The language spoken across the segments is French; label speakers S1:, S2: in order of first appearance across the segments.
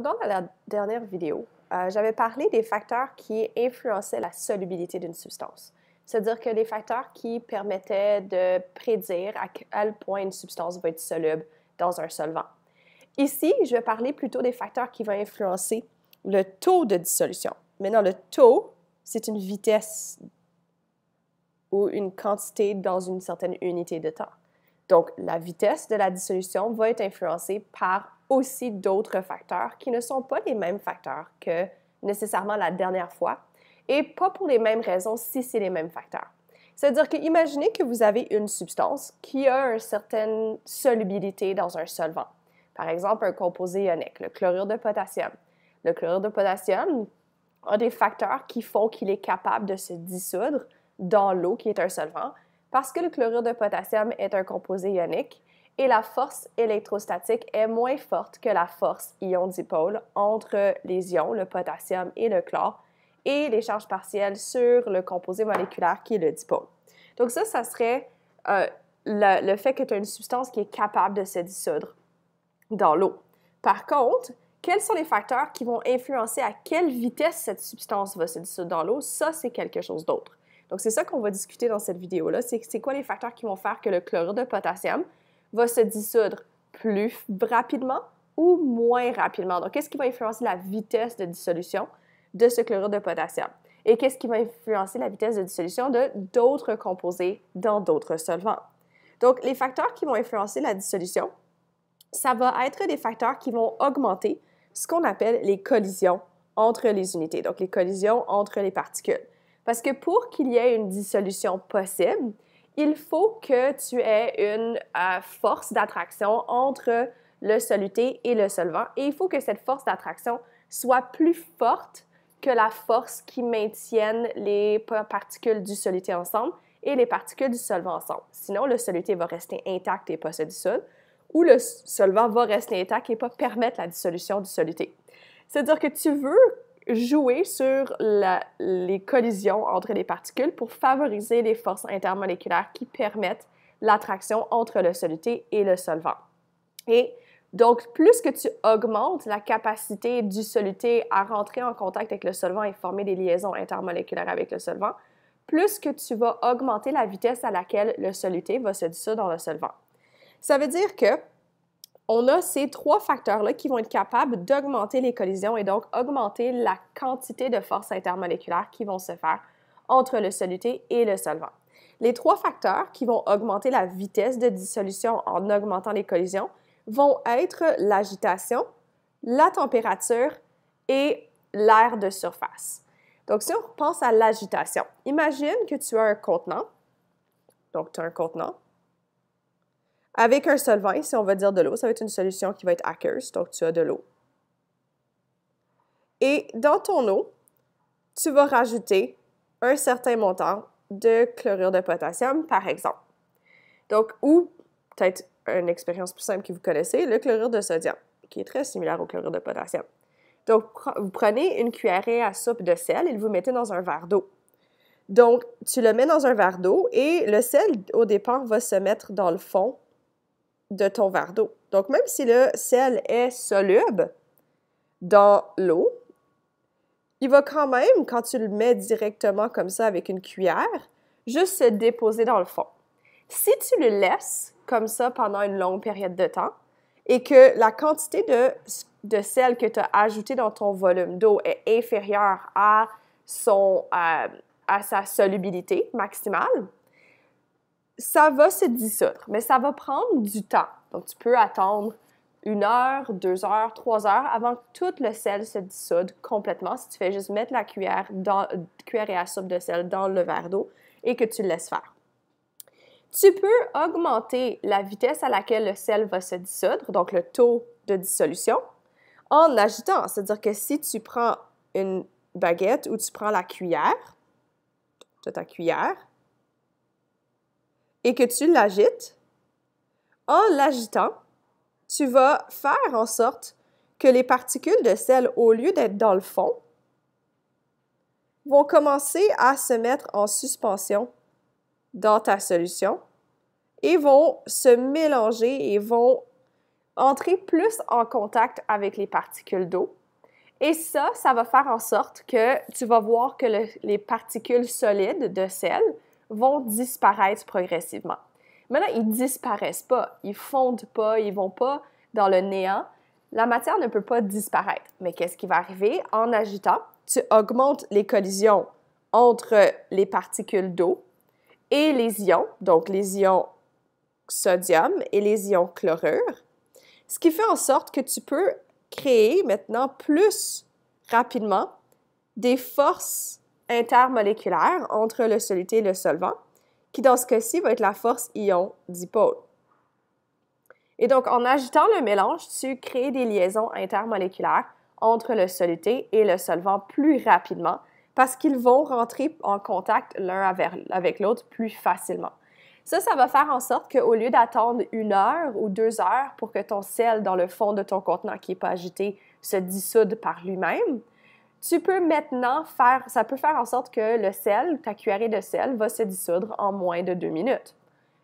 S1: dans la dernière vidéo, euh, j'avais parlé des facteurs qui influençaient la solubilité d'une substance. C'est-à-dire que les facteurs qui permettaient de prédire à quel point une substance va être soluble dans un solvant. Ici, je vais parler plutôt des facteurs qui vont influencer le taux de dissolution. Maintenant, le taux, c'est une vitesse ou une quantité dans une certaine unité de temps. Donc, la vitesse de la dissolution va être influencée par aussi d'autres facteurs qui ne sont pas les mêmes facteurs que nécessairement la dernière fois et pas pour les mêmes raisons si c'est les mêmes facteurs. C'est-à-dire que imaginez que vous avez une substance qui a une certaine solubilité dans un solvant. Par exemple, un composé ionique, le chlorure de potassium. Le chlorure de potassium a des facteurs qui font qu'il est capable de se dissoudre dans l'eau qui est un solvant, parce que le chlorure de potassium est un composé ionique et la force électrostatique est moins forte que la force ion dipôle entre les ions, le potassium et le chlore, et les charges partielles sur le composé moléculaire qui est le dipôle. Donc ça, ça serait euh, le, le, fait que tu as une substance qui est capable de se dissoudre dans l'eau. Par contre, quels sont les facteurs qui vont influencer à quelle vitesse cette substance va se dissoudre dans l'eau? Ça, c'est quelque chose d'autre. Donc, c'est ça qu'on va discuter dans cette vidéo-là. C'est quoi les facteurs qui vont faire que le chlorure de potassium va se dissoudre plus rapidement ou moins rapidement. Donc, qu'est-ce qui va influencer la vitesse de dissolution de ce chlorure de potassium? Et qu'est-ce qui va influencer la vitesse de dissolution de d'autres composés dans d'autres solvants? Donc, les facteurs qui vont influencer la dissolution, ça va être des facteurs qui vont augmenter ce qu'on appelle les collisions entre les unités, donc les collisions entre les particules. Parce que pour qu'il y ait une dissolution possible, il faut que tu aies une euh, force d'attraction entre le soluté et le solvant. Et il faut que cette force d'attraction soit plus forte que la force qui maintienne les particules du soluté ensemble et les particules du solvant ensemble. Sinon, le soluté va rester intact et pas se dissoudre, ou le solvant va rester intact et pas permettre la dissolution du soluté. C'est-à-dire que tu veux jouer sur les collisions entre les particules pour favoriser les forces intermoléculaires qui permettent l'attraction entre le soluté et le solvant. Et donc, plus que tu augmentes la capacité du soluté à rentrer en contact avec le solvant et former des liaisons intermoléculaires avec le solvant, plus que tu vas augmenter la vitesse à laquelle le soluté va se dissoudre dans le solvant. Ça veut dire que on a ces trois facteurs-là qui vont être capables d'augmenter les collisions et donc augmenter la quantité de forces intermoléculaires qui vont se faire entre le soluté et le solvant. Les trois facteurs qui vont augmenter la vitesse de dissolution en augmentant les collisions vont être l'agitation, la température et l'air de surface. Donc, si on pense à l'agitation, imagine que tu as un contenant. Donc, tu as un contenant, avec un solvant, si on veut dire de l'eau, ça va être une solution qui va être aqueuse, donc tu as de l'eau. Et dans ton eau, tu vas rajouter un certain montant de chlorure de potassium, par exemple. Donc, ou peut-être une expérience plus simple que vous connaissez, le chlorure de sodium, qui est très similaire au chlorure de potassium. Donc, vous prenez une cuillerée à soupe de sel et vous mettez dans un verre d'eau. Donc, tu le mets dans un verre d'eau et le sel, au départ, va se mettre dans le fond de ton verre d'eau. Donc, même si le sel est soluble dans l'eau, il va quand même, quand tu le mets directement comme ça avec une cuillère, juste se déposer dans le fond. Si tu le laisses comme ça pendant une longue période de temps et que la quantité de, sel que tu as ajouté dans ton volume d'eau est inférieure à, euh, à sa solubilité maximale, ça va se dissoudre, mais ça va prendre du temps. Donc, tu peux attendre une heure, deux heures, trois heures avant que tout le sel se dissoude complètement si tu fais juste mettre la cuillère, dans, cuillère et à soupe de sel dans le verre d'eau et que tu le laisses faire. Tu peux augmenter la vitesse à laquelle le sel va se dissoudre, donc le taux de dissolution, en agitant. C'est-à-dire que si tu prends une baguette ou tu prends la cuillère, de ta cuillère, et que tu l'agites, en l'agitant, tu vas faire en sorte que les particules de sel, au lieu d'être dans le fond, vont commencer à se mettre en suspension dans ta solution et vont se mélanger et vont entrer plus en contact avec les particules d'eau. Et ça, ça va faire en sorte que tu vas voir que les particules solides de sel vont disparaître progressivement. Maintenant, ils disparaissent pas, ils fondent pas, ils vont pas dans le néant. La matière ne peut pas disparaître. Mais qu'est-ce qui va arriver? En agitant, tu augmentes les collisions entre les particules d'eau et les ions, donc les ions sodium et les ions chlorure, ce qui fait en sorte que tu peux créer maintenant plus rapidement des forces intermoléculaire entre le soluté et le solvant, qui dans ce cas-ci va être la force ion dipôle. Et donc, en agitant le mélange, tu crées des liaisons intermoléculaires entre le soluté et le solvant plus rapidement parce qu'ils vont rentrer en contact l'un avec l'autre plus facilement. Ça, ça va faire en sorte qu'au lieu d'attendre une heure ou deux heures pour que ton sel dans le fond de ton contenant qui n'est pas agité se dissoude par lui-même, tu peux maintenant faire, ça peut faire en sorte que le sel, ta cuillerée de sel, va se dissoudre en moins de deux minutes.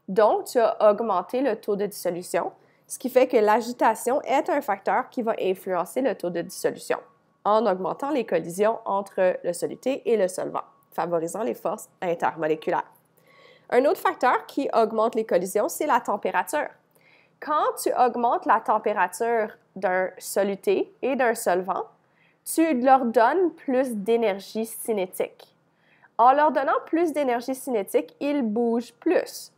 S1: Donc, tu as augmenté le taux de dissolution, ce qui fait que l'agitation est un facteur qui va influencer le taux de dissolution en augmentant les collisions entre le soluté et le solvant, favorisant les forces intermoléculaires. Un autre facteur qui augmente les collisions, c'est la température. Quand tu augmentes la température d'un soluté et d'un solvant, tu leur donnes plus d'énergie cinétique. En leur donnant plus d'énergie cinétique, ils bougent plus.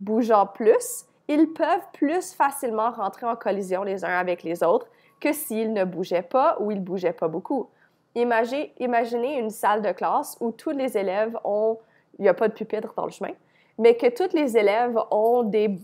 S1: Bougeant plus, ils peuvent plus facilement rentrer en collision les uns avec les autres que s'ils ne bougeaient pas ou ils bougeaient pas beaucoup. Imaginez, une salle de classe où tous les élèves ont, il n'y a pas de pupitre dans le chemin, mais que tous les élèves ont des,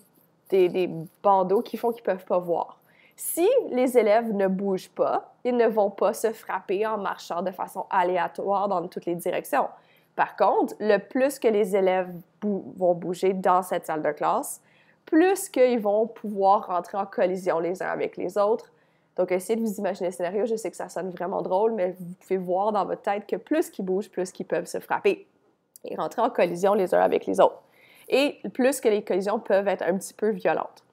S1: des bandeaux qui font qu'ils ne peuvent pas voir. Si les élèves ne bougent pas, ils ne vont pas se frapper en marchant de façon aléatoire dans toutes les directions. Par contre, le plus que les élèves vont bouger dans cette salle de classe, plus qu'ils vont pouvoir rentrer en collision les uns avec les autres. Donc, essayez de vous imaginer le scénario. Je sais que ça sonne vraiment drôle, mais vous pouvez voir dans votre tête que plus qu'ils bougent, plus qu'ils peuvent se frapper et rentrer en collision les uns avec les autres. Et plus que les collisions peuvent être un petit peu violentes.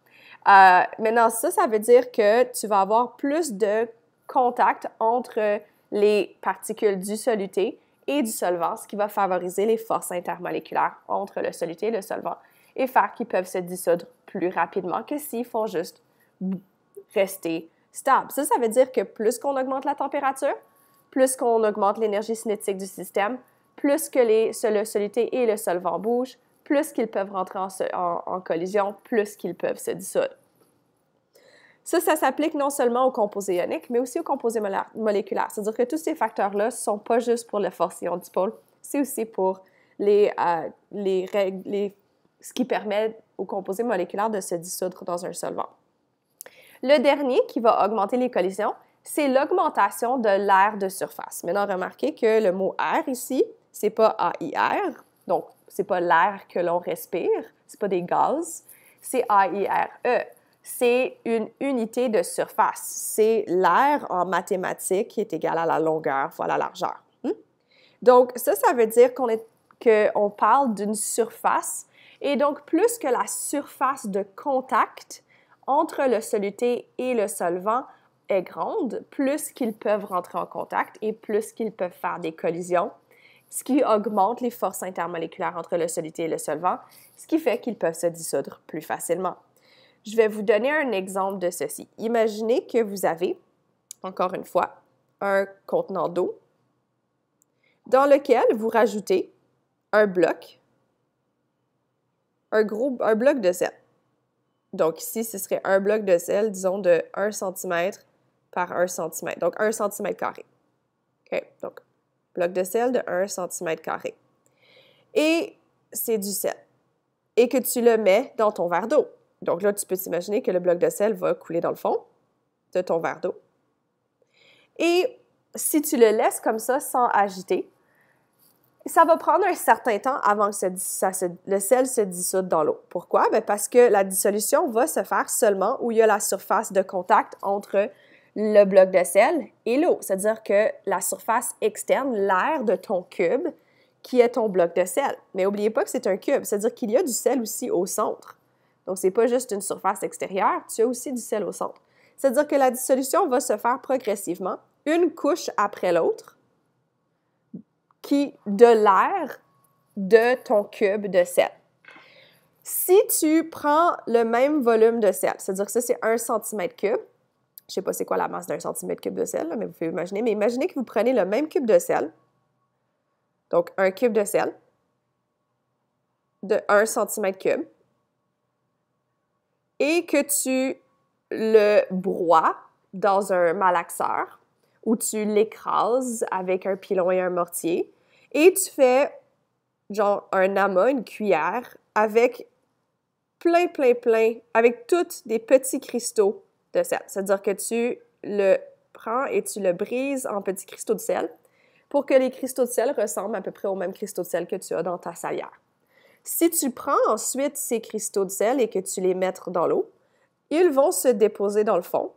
S1: Euh, maintenant, ça, ça veut dire que tu vas avoir plus de contact entre les particules du soluté et du solvant, ce qui va favoriser les forces intermoléculaires entre le soluté et le solvant et faire qu'ils peuvent se dissoudre plus rapidement que s'ils font juste rester stables. Ça, ça veut dire que plus qu'on augmente la température, plus qu'on augmente l'énergie cinétique du système, plus que le soluté et le solvant bougent, plus qu'ils peuvent rentrer en, collision, plus qu'ils peuvent se dissoudre. Ça, ça s'applique non seulement aux composés ioniques, mais aussi aux composés moléculaires. C'est-à-dire que tous ces facteurs-là ne sont pas juste pour le force ion dipôle, c'est aussi pour les, euh, les règles, ce qui permet aux composés moléculaires de se dissoudre dans un solvant. Le dernier qui va augmenter les collisions, c'est l'augmentation de l'air de surface. Maintenant, remarquez que le mot air ici, c'est pas AIR, donc c'est pas l'air que l'on respire, c'est pas des gaz, c'est AIRE. C'est une unité de surface. C'est l'air en mathématiques qui est égal à la longueur fois la largeur. Hmm? Donc, ça, ça veut dire qu'on parle d'une surface et donc plus que la surface de contact entre le soluté et le solvant est grande, plus qu'ils peuvent rentrer en contact et plus qu'ils peuvent faire des collisions ce qui augmente les forces intermoléculaires entre le soluté et le solvant, ce qui fait qu'ils peuvent se dissoudre plus facilement. Je vais vous donner un exemple de ceci. Imaginez que vous avez, encore une fois, un contenant d'eau dans lequel vous rajoutez un bloc, un, gros, un bloc de sel. Donc ici, ce serait un bloc de sel, disons, de 1 cm par 1 cm, donc 1 cm carré. Donc bloc de sel de 1 cm. Et c'est du sel. Et que tu le mets dans ton verre d'eau. Donc là, tu peux t'imaginer que le bloc de sel va couler dans le fond de ton verre d'eau. Et si tu le laisses comme ça sans agiter, ça va prendre un certain temps avant que le sel se dissoute dans l'eau. Pourquoi? Ben, parce que la dissolution va se faire seulement où il y a la surface de contact entre le bloc de sel et l'eau, c'est-à-dire que la surface externe, l'air de ton cube, qui est ton bloc de sel. Mais n'oubliez pas que c'est un cube, c'est-à-dire qu'il y a du sel aussi au centre. Donc, ce n'est pas juste une surface extérieure, tu as aussi du sel au centre. C'est-à-dire que la dissolution va se faire progressivement, une couche après l'autre, qui de l'air de ton cube de sel. Si tu prends le même volume de sel, c'est-à-dire que ça c'est un centimètre cube, je ne sais pas c'est quoi la masse d'un centimètre cube de sel, mais vous pouvez imaginer. Mais imaginez que vous prenez le même cube de sel, donc un cube de sel de 1 centimètre cube, et que tu le broies dans un malaxeur ou tu l'écrases avec un pilon et un mortier et tu fais genre un amas, une cuillère avec plein, plein, plein, avec tous des petits cristaux de sel. C'est-à-dire que tu le prends et tu le brises en petits cristaux de sel pour que les cristaux de sel ressemblent à peu près aux mêmes cristaux de sel que tu as dans ta salière. Si tu prends ensuite ces cristaux de sel et que tu les mets dans l'eau, ils vont se déposer dans le fond,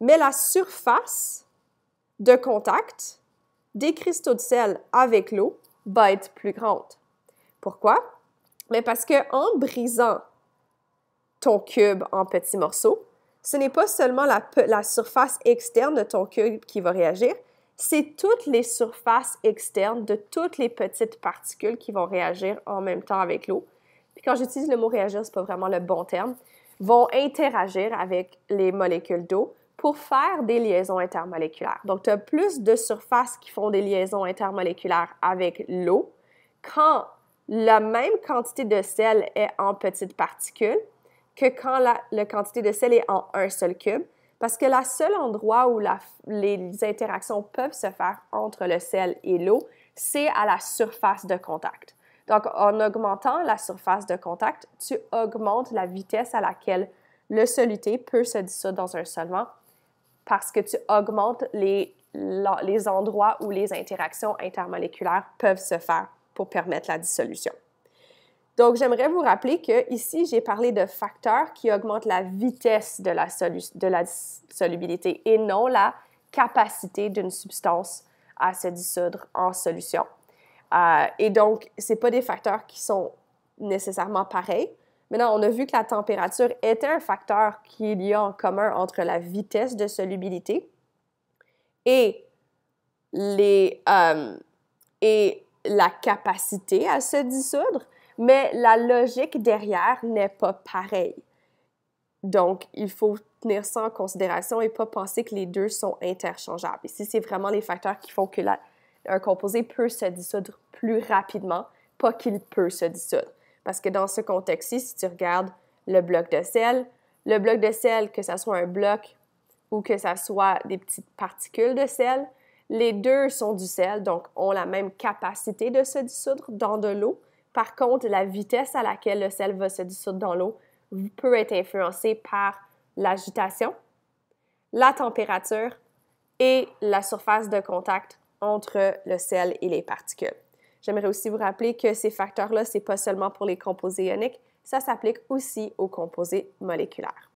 S1: mais la surface de contact des cristaux de sel avec l'eau va être plus grande. Pourquoi? Mais parce que brisant ton cube en petits morceaux, ce n'est pas seulement la, surface externe de ton cube qui va réagir, c'est toutes les surfaces externes de toutes les petites particules qui vont réagir en même temps avec l'eau. Puis quand j'utilise le mot réagir, c'est pas vraiment le bon terme, vont interagir avec les molécules d'eau pour faire des liaisons intermoléculaires. Donc, tu as plus de surfaces qui font des liaisons intermoléculaires avec l'eau quand la même quantité de sel est en petites particules que quand la, quantité de sel est en un seul cube, parce que le seul endroit où les interactions peuvent se faire entre le sel et l'eau, c'est à la surface de contact. Donc, en augmentant la surface de contact, tu augmentes la vitesse à laquelle le soluté peut se dissoudre dans un solvant parce que tu augmentes les endroits où les interactions intermoléculaires peuvent se faire pour permettre la dissolution. Donc, j'aimerais vous rappeler que ici, j'ai parlé de facteurs qui augmentent la vitesse de la, solubilité et non la capacité d'une substance à se dissoudre en solution. Euh, et donc, ce pas des facteurs qui sont nécessairement pareils. Maintenant, on a vu que la température était un facteur qu'il y a en commun entre la vitesse de solubilité et, les, euh, et la capacité à se dissoudre mais la logique derrière n'est pas pareille. Donc, il faut tenir ça en considération et pas penser que les deux sont interchangeables. Ici, c'est vraiment les facteurs qui font que composé peut se dissoudre plus rapidement, pas qu'il peut se dissoudre. Parce que dans ce contexte-ci, si tu regardes le bloc de sel, le bloc de sel, que ce soit un bloc ou que ce soit des petites particules de sel, les deux sont du sel, donc ont la même capacité de se dissoudre dans de l'eau, par contre, la vitesse à laquelle le sel va se dissoudre dans l'eau peut être influencée par l'agitation, la température et la surface de contact entre le sel et les particules. J'aimerais aussi vous rappeler que ces facteurs-là, ce n'est pas seulement pour les composés ioniques, ça s'applique aussi aux composés moléculaires.